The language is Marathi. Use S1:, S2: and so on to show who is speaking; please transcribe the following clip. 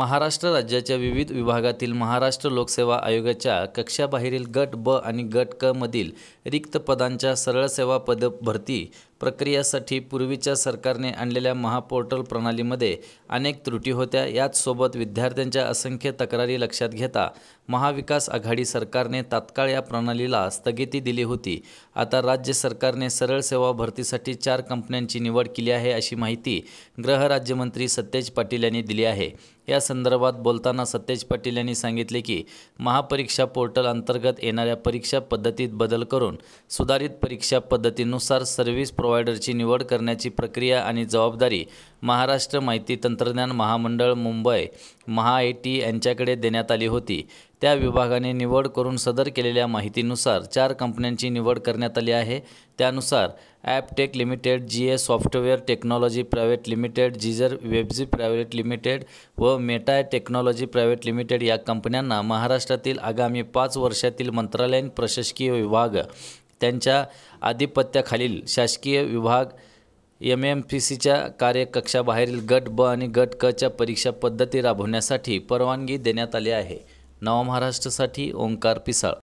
S1: महाराष्ट्र राज्याच्या विविध विभागातील महाराष्ट्र लोकसेवा आयोगाच्या कक्षाबाहेरील गट ब आणि गट क मधील रिक्त पदांच्या सरळ सेवा पद भरती प्रक्रियासाठी पूर्वीच्या सरकारने आणलेल्या महापोर्टल प्रणालीमध्ये अनेक त्रुटी होत्या याचसोबत विद्यार्थ्यांच्या असंख्य तक्रारी लक्षात घेता महाविकास आघाडी सरकारने तात्काळ या प्रणालीला स्थगिती दिली होती आता राज्य सरकारने सरळ सेवा भरतीसाठी चार कंपन्यांची निवड केली आहे अशी माहिती गृहराज्यमंत्री सतेज पाटील यांनी दिली आहे या संदर्भात बोलताना सतेज पाटील यांनी सांगितले की महापरीक्षा पोर्टल अंतर्गत येणाऱ्या परीक्षा पद्धतीत बदल करून सुधारित परीक्षा पद्धतीनुसार सर्व्हिस प्रोव्हायडरची निवड करण्याची प्रक्रिया आणि जबाबदारी महाराष्ट्र माहिती तंत्रज्ञान महामंडळ मुंबई महा आय टी यांच्याकडे देण्यात आली होती त्या विभागाने निवड करून सदर केलेल्या माहितीनुसार चार कंपन्यांची निवड करण्यात आली आहे त्यानुसार Aptech limited G A software technology private limited जिजर वेबजी प्रायव्हेट लिमिटेड व मेटाय टेक्नॉलॉजी प्रायव्हेट लिमिटेड या कंपन्यांना महाराष्ट्रातील आगामी पाच वर्षातील मंत्रालयीन प्रशासकीय विभाग त्यांच्या आधिपत्याखालील शासकीय विभाग एम एम पी सीच्या कार्यकक्षाबाहेरील गट ब आणि गट कच्या परीक्षा पद्धती राबवण्यासाठी परवानगी देण्यात आली आहे नवमहाराष्ट्रसाठी ओंकार पिसाळ